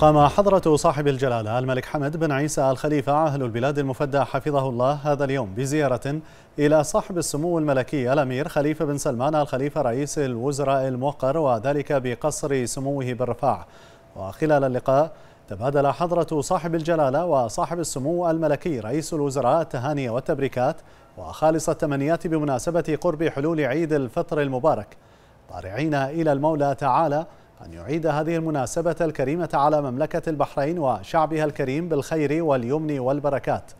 قام حضرة صاحب الجلالة الملك حمد بن عيسى الخليفة أهل البلاد المفدى حفظه الله هذا اليوم بزيارة إلى صاحب السمو الملكي الأمير خليفة بن سلمان الخليفة رئيس الوزراء الموقر وذلك بقصر سموه بالرفاع وخلال اللقاء تبادل حضرة صاحب الجلالة وصاحب السمو الملكي رئيس الوزراء التهاني والتبريكات وخالص التمنيات بمناسبة قرب حلول عيد الفطر المبارك طارعين إلى المولى تعالى أن يعيد هذه المناسبة الكريمة على مملكة البحرين وشعبها الكريم بالخير واليمن والبركات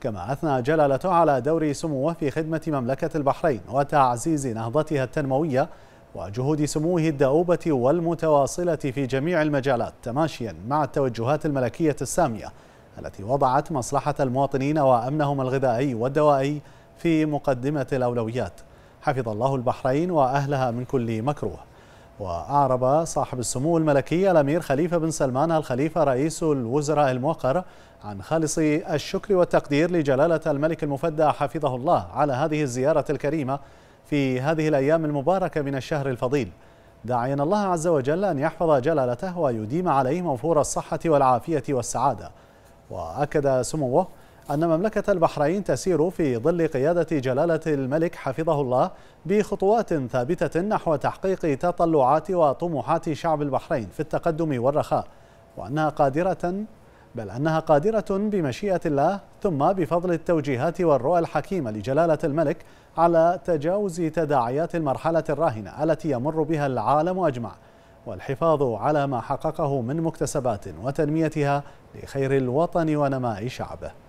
كما أثنى جلالته على دور سموه في خدمة مملكة البحرين وتعزيز نهضتها التنموية وجهود سموه الدؤوبة والمتواصلة في جميع المجالات تماشيا مع التوجهات الملكية السامية التي وضعت مصلحة المواطنين وأمنهم الغذائي والدوائي في مقدمة الأولويات حفظ الله البحرين وأهلها من كل مكروه وأعرب صاحب السمو الملكي الأمير خليفة بن سلمان الخليفة رئيس الوزراء الموقر عن خالص الشكر والتقدير لجلالة الملك المفدى حفظه الله على هذه الزيارة الكريمة في هذه الأيام المباركة من الشهر الفضيل داعيا الله عز وجل أن يحفظ جلالته ويديم عليه موفور الصحة والعافية والسعادة وأكد سموه أن مملكة البحرين تسير في ظل قيادة جلالة الملك حفظه الله بخطوات ثابتة نحو تحقيق تطلعات وطموحات شعب البحرين في التقدم والرخاء وأنها قادرة بل أنها قادرة بمشيئة الله ثم بفضل التوجيهات والرؤى الحكيمة لجلالة الملك على تجاوز تداعيات المرحلة الراهنة التي يمر بها العالم أجمع والحفاظ على ما حققه من مكتسبات وتنميتها لخير الوطن ونماء شعبه